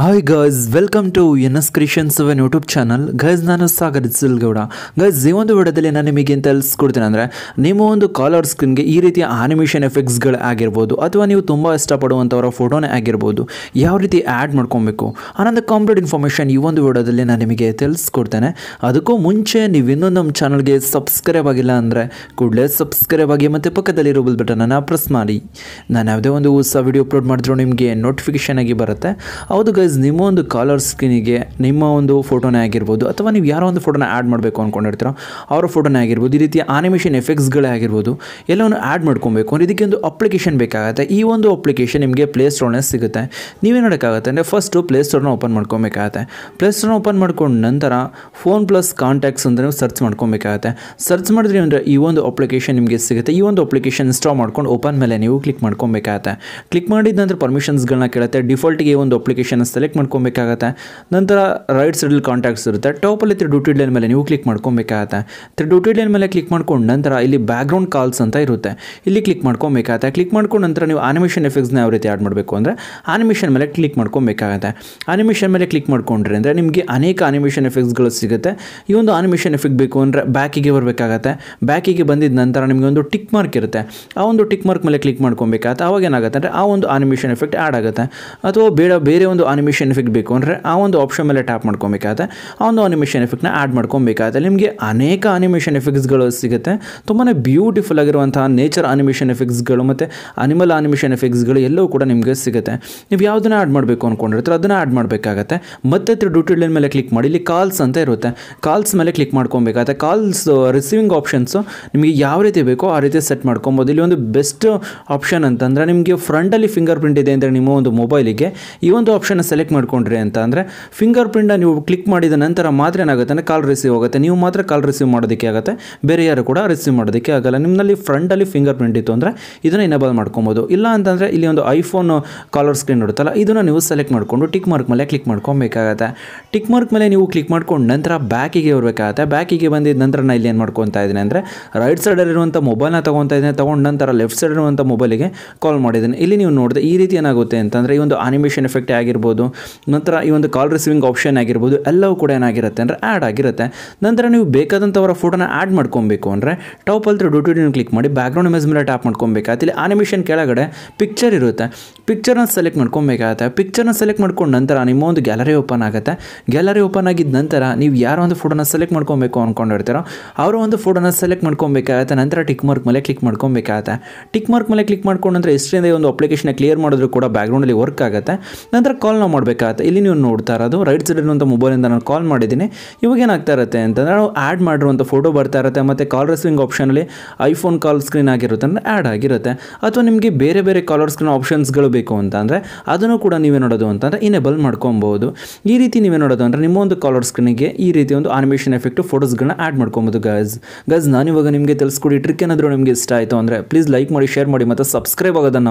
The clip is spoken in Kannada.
hi guys welcome to N S Krishan seven YouTube channel guys ನಾನು ಸಾಗರ್ ಸಿಲ್ಗೌಡ ಗೈಸ್ ಈ ಒಂದು ವಿಡಿಯೋದಲ್ಲಿ ನಾನು ನಿಮಗೆ ಏನು ತಿಳಿಸ್ಕೊಡ್ತೀನಿ ಅಂದರೆ ನಿಮ್ಮ ಒಂದು ಕಾಲರ್ ಸ್ಕ್ರೀನ್ಗೆ ಈ ರೀತಿಯ ಆನಿಮೇಷನ್ ಎಫೆಕ್ಟ್ಸ್ಗಳು ಆಗಿರ್ಬೋದು ಅಥವಾ ನೀವು ತುಂಬ ಇಷ್ಟಪಡುವಂಥವರ ಫೋಟೋನೇ ಆಗಿರ್ಬೋದು ಯಾವ ರೀತಿ ಆ್ಯಡ್ ಮಾಡ್ಕೊಬೇಕು ಅನ್ನೋದು ಕಂಪ್ಲೀಟ್ ಇನ್ಫಾರ್ಮೇಷನ್ ಈ ಒಂದು ವಿಡಿಯೋದಲ್ಲಿ ನಾನು ನಿಮಗೆ ತಿಳಿಸ್ಕೊಡ್ತೇನೆ ಅದಕ್ಕೂ ಮುಂಚೆ ನೀವು ಇನ್ನೊಂದು ನಮ್ಮ ಚಾನಲ್ಗೆ ಸಬ್ಸ್ಕ್ರೈಬ್ ಆಗಿಲ್ಲ ಅಂದರೆ ಕೂಡಲೇ ಸಬ್ಸ್ಕ್ರೈಬ್ ಆಗಿ ಮತ್ತು ಪಕ್ಕದಲ್ಲಿರೋ ಬಟನ್ ಬಟನನ್ನು ಪ್ರೆಸ್ ಮಾಡಿ ನಾನು ಯಾವುದೇ ಒಂದು ಹೊಸ ವಿಡಿಯೋ ಅಪ್ಲೋಡ್ ಮಾಡಿದ್ರು ನಿಮಗೆ ನೋಟಿಫಿಕೇಶನ್ ಆಗಿ ಬರುತ್ತೆ ಹೌದು ನಿಮ್ಮ ಒಂದು ಕಾಲರ್ ಸ್ಕಿನ್ನಿಗೆ ನಿಮ್ಮ ಒಂದು ಫೋಟೋನೇ ಆಗಿರ್ಬೋದು ಅಥವಾ ನೀವು ಯಾರೋ ಒಂದು ಫೋಟೋನ ಆ್ಯಡ್ ಮಾಡಬೇಕು ಅಂದ್ಕೊಂಡಿರ್ತೀರೋ ಅವರ ಫೋಟೋನೇ ಆಗಿರ್ಬೋದು ಈ ರೀತಿ ಆನಿಮೇಷನ್ ಎಫೆಕ್ಟ್ಸ್ಗಳೇ ಆಗಿರ್ಬೋದು ಎಲ್ಲವನ್ನು ಆ್ಯಡ್ ಮಾಡ್ಕೊಬೇಕು ಅಂದರೆ ಇದಕ್ಕೆ ಒಂದು ಅಪ್ಲಿಕೇಶನ್ ಬೇಕಾಗುತ್ತೆ ಈ ಒಂದು ಅಪ್ಲಿಕೇಶನ್ ನಿಮಗೆ ಪ್ಲೇ ಸ್ಟೋರ್ನಲ್ಲಿ ಸಿಗುತ್ತೆ ನೀವೇನು ಮಾಡೋಕ್ಕಾಗುತ್ತೆ ಅಂದರೆ ಫಸ್ಟು ಪ್ಲೇ ಸ್ಟೋರ್ನ ಓಪನ್ ಮಾಡ್ಕೊಬೇಕಾಗತ್ತೆ ಪ್ಲೇ ಸ್ಟೋರ್ನ ಓಪನ್ ಮಾಡ್ಕೊಂಡ ನಂತರ ಫೋನ್ ಪ್ಲಸ್ ಕಾಂಟ್ಯಾಕ್ಟ್ಸ್ ಅಂತ ನೀವು ಸರ್ಚ್ ಮಾಡ್ಕೊಬೇಕಾಗತ್ತೆ ಸರ್ಚ್ ಮಾಡಿದ್ರಿ ಅಂದರೆ ಈ ಒಂದು ಅಪ್ಲಿಕೇಶನ್ ನಿಮಗೆ ಸಿಗುತ್ತೆ ಈ ಒಂದು ಅಪ್ಲಿಕೇಶನ್ ಇನ್ಸ್ಟಾಲ್ ಮಾಡ್ಕೊಂಡು ಓಪನ್ ಮೇಲೆ ನೀವು ಕ್ಲಿಕ್ ಮಾಡ್ಕೊಬೇಕಾಗತ್ತೆ ಕ್ಲಿಕ್ ಮಾಡಿದ ನಂತರ ಪರ್ಮಿಷನ್ಸ್ಗಳನ್ನ ಕೇಳುತ್ತೆ ಡಿಫಾಲ್ಟಿಗೆ ಈ ಒಂದು ಅಪ್ಲಿಕೇಶನ್ ಸೆಲೆಕ್ಟ್ ಮಾಡ್ಕೊಬೇಕಾಗತ್ತೆ ನಂತರ ರೈಟ್ ಸೈಡಲ್ಲಿ ಕಾಂಟ್ಯಾಕ್ಟ್ಸ್ ಇರುತ್ತೆ ಟಾಪಲ್ಲಿ ತ್ರೀ ಡ್ಯೂಟಿ ಲೈನ್ ಮೇಲೆ ನೀವು ಕ್ಲಿಕ್ ಮಾಡ್ಕೊಬೇಕಾಗತ್ತೆ ತ್ರೀ ಡ್ಯೂಟಿ ಲೈನ್ ಮೇಲೆ ಕ್ಲಿಕ್ ಮಾಡ್ಕೊಂಡು ನಂತರ ಇಲ್ಲಿ ಬ್ಯಾಕ್ಗ್ರೌಂಡ್ ಕಾಲ್ಸ್ ಅಂತ ಇರುತ್ತೆ ಇಲ್ಲಿ ಕ್ಲಿಕ್ ಮಾಡ್ಕೊಬೇಕಾಗತ್ತೆ ಕ್ಲಿಕ್ ಮಾಡ್ಕೊಂಡು ನಂತರ ನೀವು ಆನಿಮೇಷನ್ ಎಫೆಕ್ಟ್ಸ್ನ ಯಾವ ರೀತಿ ಆ್ಯಡ್ ಮಾಡಬೇಕು ಅಂದರೆ ಆನಿಮೇಷನ್ ಮೇಲೆ ಕ್ಲಿಕ್ ಮಾಡ್ಕೊಬೇಕಾಗತ್ತೆ ಆನಿಮೇಷನ್ ಮೇಲೆ ಕ್ಲಿಕ್ ಮಾಡ್ಕೊಂಡ್ರೆ ಅಂದರೆ ನಿಮಗೆ ಅನೇಕ ಆನಿಮೇಷನ್ ಎಫೆಕ್ಟ್ಸ್ಗಳು ಸಿಗುತ್ತೆ ಈ ಒಂದು ಆನಿಮೇಷನ್ ಎಫೆಕ್ಟ್ ಬೇಕು ಅಂದರೆ ಬ್ಯಾಕಿಗೆ ಬರಬೇಕಾಗತ್ತೆ ಬ್ಯಾಕಿಗೆ ಬಂದಿದ ನಂತರ ನಿಮಗೆ ಒಂದು ಟಿಕ್ ಮಾರ್ಕ್ ಇರುತ್ತೆ ಆ ಒಂದು ಟಿಕ್ ಮಾರ್ಕ್ ಮೇಲೆ ಕ್ಲಿಕ್ ಮಾಡ್ಕೊಬೇಕಾಗತ್ತೆ ಆವಾಗ ಏನಾಗುತ್ತೆ ಅಂದರೆ ಆ ಒಂದು ಆನಿಮೇಷನ್ ಎಫೆಕ್ಟ್ ಆ್ಯಡ್ ಆಗುತ್ತೆ ಅಥವಾ ಬೇಡ ಬೇರೆ ಒಂದು ಅನಿಮೇಷನ್ ಎಫೆಕ್ಟ್ ಬೇಕು ಅಂದರೆ ಆ ಒಂದು ಆಪ್ಷನ್ ಮೇಲೆ ಟ್ಯಾಪ್ ಮಾಡ್ಕೊಬೇಕಾಗುತ್ತೆ ಆ ಒಂದು ಅನಿಮೇಷನ್ ಎಫೆಕ್ಟ್ನ ಆ್ಯಡ್ ಮಾಡ್ಕೊಬೇಕಾಗುತ್ತೆ ನಿಮಗೆ ಅನೇಕ ಅನಿಮೇಷನ್ ಎಫೆಕ್ಟ್ಸ್ಗಳು ಸಿಗುತ್ತೆ ತುಂಬಾ ಬ್ಯೂಟಿಫುಲ್ ಆಗಿರುವಂತಹ ನೇಚರ್ ಅನಿಮೇಷನ್ ಎಫೆಕ್ಟ್ಸ್ಗಳು ಮತ್ತು ಅನಿಮಲ್ ಆನಿಮೇಷನ್ ಎಫೆಕ್ಟ್ಸ್ಗಳು ಎಲ್ಲವೂ ಕೂಡ ನಿಮಗೆ ಸಿಗುತ್ತೆ ನೀವು ಯಾವುದನ್ನ ಆ್ಯಡ್ ಮಾಡಬೇಕು ಅಂದ್ಕೊಂಡಿರ್ತಾರೆ ಅದನ್ನು ಆ್ಯಡ್ ಮಾಡಬೇಕಾಗತ್ತೆ ಮತ್ತೆ ಡ್ಯೂಟಿ ಲೈನ್ ಮೇಲೆ ಕ್ಲಿಕ್ ಮಾಡಿ ಇಲ್ಲಿ ಕಾಲ್ಸ್ ಅಂತ ಇರುತ್ತೆ ಕಾಲ್ಸ್ ಮೇಲೆ ಕ್ಲಿಕ್ ಮಾಡ್ಕೊಬೇಕಾಗತ್ತೆ ಕಾಲ್ಸ್ ರಿಸೀವಿಂಗ್ ಆಪ್ಷನ್ಸು ನಿಮಗೆ ಯಾವ ರೀತಿ ಬೇಕೋ ಆ ರೀತಿ ಸೆಟ್ ಮಾಡ್ಕೊಬೋದು ಇಲ್ಲಿ ಒಂದು ಬೆಸ್ಟ್ ಆಪ್ಷನ್ ಅಂತಂದರೆ ನಿಮಗೆ ಫ್ರಂಟಲ್ಲಿ ಫಿಂಗರ್ ಪ್ರಿಂಟ್ ಇದೆ ಅಂದರೆ ನಿಮ್ಮ ಒಂದು ಮೊಬೈಲಿಗೆ ಈ ಒಂದು ಆಪ್ಷನ್ ಸೆಲೆಕ್ಟ್ ಮಾಡ್ಕೊಂಡ್ರಿ ಅಂತ ಅಂದರೆ ಫಿಂಗರ್ ಪ್ರಿಂಟ್ ನೀವು ಕ್ಲಿಕ್ ಮಾಡಿದ ನಂತರ ಮಾತ್ರ ಏನಾಗುತ್ತೆ ಅಂದರೆ ಕಾಲ್ ರಿಸೀವ್ ಆಗುತ್ತೆ ನೀವು ಮಾತ್ರ ಕಾಲ್ ರಿಸೀವ್ ಮಾಡೋದಕ್ಕೆ ಆಗುತ್ತೆ ಬೇರೆ ಯಾರು ಕೂಡ ರಿಸೀವ್ ಮಾಡೋದಕ್ಕೆ ಆಗಲ್ಲ ನಿಮ್ಮಲ್ಲಿ ಫ್ರಂಟಲ್ಲಿ ಫಿಂಗರ್ ಪ್ರಿಂಟ್ ಇತ್ತು ಅಂದರೆ ಇದನ್ನು ಇನೇಬಲ್ ಮಾಡ್ಕೊಬೋದು ಇಲ್ಲ ಅಂತಂದರೆ ಇಲ್ಲಿ ಒಂದು ಐಫೋನ್ ಕಾಲರ್ ಸ್ಕ್ರೀನ್ ಇರುತ್ತಲ್ಲ ಇದನ್ನು ನೀವು ಸೆಲೆಕ್ಟ್ ಮಾಡಿಕೊಂಡು ಟಿಕ್ ಮಾರ್ಕ್ ಮೇಲೆ ಕ್ಲಿಕ್ ಮಾಡ್ಕೊಬೇಕಾಗತ್ತೆ ಟಿಕ್ ಮಾರ್ಕ್ ಮೇಲೆ ನೀವು ಕ್ಲಿಕ್ ಮಾಡ್ಕೊಂಡು ನಂತರ ಬ್ಯಾಕಿಗೆ ಬರಬೇಕಾಗತ್ತೆ ಬ್ಯಾಕಿಗೆ ಬಂದಿದ್ದ ನಂತರ ನಾನು ಇಲ್ಲಿ ಏನು ಮಾಡ್ಕೊತಾ ಇದ್ದೀನಿ ಅಂದರೆ ರೈಟ್ ಸೈಡಲ್ಲಿರುವಂಥ ಮೊಬೈಲ್ನ ತೊಗೊತಾ ಇದ್ದೀನಿ ತೊಗೊಂಡು ನಂತರ ಲೆಫ್ಟ್ ಸೈಡ್ ಇರುವಂಥ ಮೊಬೈಲಿಗೆ ಕಾಲ್ ಮಾಡಿದ್ದೀನಿ ಇಲ್ಲಿ ನೀವು ನೋಡಿದೆ ಈ ರೀತಿ ಏನಾಗುತ್ತೆ ಅಂತಂದರೆ ಈ ಒಂದು ಅನಿಮೇಷನ್ ಎಫೆಕ್ಟ್ ಆಗಿರ್ಬೋದು ಆಗಿರ್ಬೋದು ನಂತರ ಈ ಒಂದು ಕಾಲ್ ರಿಸೀವಿಂಗ್ ಆಪ್ಷನ್ ಆಗಿರ್ಬೋದು ಎಲ್ಲವೂ ಕೂಡ ಏನಾಗಿರುತ್ತೆ ಅಂದರೆ ಆ್ಯಡ್ ಆಗಿರುತ್ತೆ ನಂತರ ನೀವು ಬೇಕಾದಂಥವರ ಫೋಟೋನ ಆ್ಯಡ್ ಮಾಡ್ಕೊಬೇಕು ಅಂದರೆ ಟಾಪ್ ಅಲ್ಲಿ ಡೂ ಟು ಕ್ಲಿಕ್ ಮಾಡಿ ಬ್ಯಾಗ್ರೌಂಡ್ ಇಮೇಜ್ ಮೇಲೆ ಟ್ಯಾಪ್ ಮಾಡ್ಕೊಬೇಕಾಗತ್ತೆ ಇಲ್ಲಿ ಆನಿಮೇಷನ್ ಕೆಳಗಡೆ ಪಿಕ್ಚರ್ ಇರುತ್ತೆ ಪಿಕ್ಚರ್ನ ಸೆಲೆಕ್ಟ್ ಮಾಡ್ಕೊಬೇಕಾಗತ್ತೆ ಪಿಕ್ಚರ್ನ ಸೆಲೆಕ್ಟ್ ಮಾಡ್ಕೊಂಡು ನಂತರ ನಿಮ್ಮ ಒಂದು ಗ್ಯಾಲರಿ ಓಪನ್ ಆಗುತ್ತೆ ಗ್ಯಾಲರಿ ಓಪನ್ ಆಗಿದ ನಂತರ ನೀವು ಯಾರ ಒಂದು ಫೋಟೋನ ಸೆಲೆಕ್ಟ್ ಮಾಡ್ಕೊಬೇಕು ಅನ್ಕೊಂಡಿರ್ತಾರೋ ಅವರ ಒಂದು ಫೋಟೋನ ಸೆಲೆಕ್ಟ್ ಮಾಡ್ಕೊಬೇಕಾಗತ್ತೆ ನಂತರ ಟಿಕ್ ಮಾರ್ಕ್ ಮೇಲೆ ಕ್ಲಿಕ್ ಮಾಡ್ಕೊಬೇಕಾಗತ್ತೆ ಟಿಕ್ ಮಾರ್ಕ್ ಮೇಲೆ ಕ್ಲಿಕ್ ಮಾಡ್ಕೊಂಡು ನಂತರ ಎಷ್ಟರಿಂದ ಒಂದು ಅಪ್ಲಿಕೇಶನ್ ಕ್ಲಿಯರ್ ಮಾಡಿದ್ರು ಕೂಡ ಬ್ಯಾಕ್ಗ್ರೌಂಡಲ್ಲಿ ವರ್ಕ್ ಆಗುತ್ತೆ ನಂತರ ಕಾಲ್ನ ಮಾಡಬೇಕಾಗುತ್ತೆ ಇಲ್ಲಿ ನೀವು ನೋಡ್ತಾ ಇರೋದು ರೈಟ್ ಸೈಡ್ ಇರುವಂಥ ಮೊಬೈಲಿಂದ ನಾನು ಕಾಲ್ ಮಾಡಿದ್ದೀನಿ ಇವಾಗ ಏನಾಗ್ತಾ ಇರುತ್ತೆ ಅಂತಂದರೆ ನಾವು ಆ್ಯಡ್ ಮಾಡಿರುವಂಥ ಫೋಟೋ ಬರ್ತಾ ಇರುತ್ತೆ ಮತ್ತು ಕಾಲ್ ರೆಸ್ವಿಂಗ್ ಆಪ್ಷನಲ್ಲಿ ಐಫೋನ್ ಕಾಲ್ ಸ್ಕ್ರೀನ್ ಆಗಿರುತ್ತೆ ಅಂದರೆ ಆ್ಯಡ್ ಆಗಿರುತ್ತೆ ಅಥವಾ ನಿಮಗೆ ಬೇರೆ ಬೇರೆ ಕಾಲರ್ ಸ್ಕ್ರೀನ್ ಆಪ್ಷನ್ಸ್ಗಳು ಬೇಕು ಅಂತ ಅಂದರೆ ಅದನ್ನು ಕೂಡ ನೀವೇ ನೋಡೋದು ಅಂತಂದರೆ ಇನೇಬಲ್ ಮಾಡ್ಕೊಬೋದು ಈ ರೀತಿ ನೀವೇ ನೋಡೋದು ಅಂದರೆ ನಿಮ್ಮ ಒಂದು ಕಾಲರ್ ಸ್ಕ್ರೀನಿಗೆ ಈ ರೀತಿ ಒಂದು ಆನಿಮೇಷನ್ ಎಫೆಕ್ಟು ಫೋಟೋಸ್ಗಳನ್ನ ಆ್ಯಡ್ ಮಾಡ್ಕೊಬೋದು ಗೈಸ್ ನಾನು ನಾನಿವಾಗ ನಿಮಗೆ ತಿಳಿಸ್ಕೊಡಿ ಟ್ರಿಕ್ ಏನಾದರೂ ನಿಮಗೆ ಇಷ್ಟ ಆಯಿತು ಅಂದರೆ ಪ್ಲೀಸ್ ಲೈಕ್ ಮಾಡಿ ಶೇರ್ ಮಾಡಿ ಮತ್ತು ಸಬ್ಸ್ಕ್ರೈಬ್ ಆಗೋದನ್ನು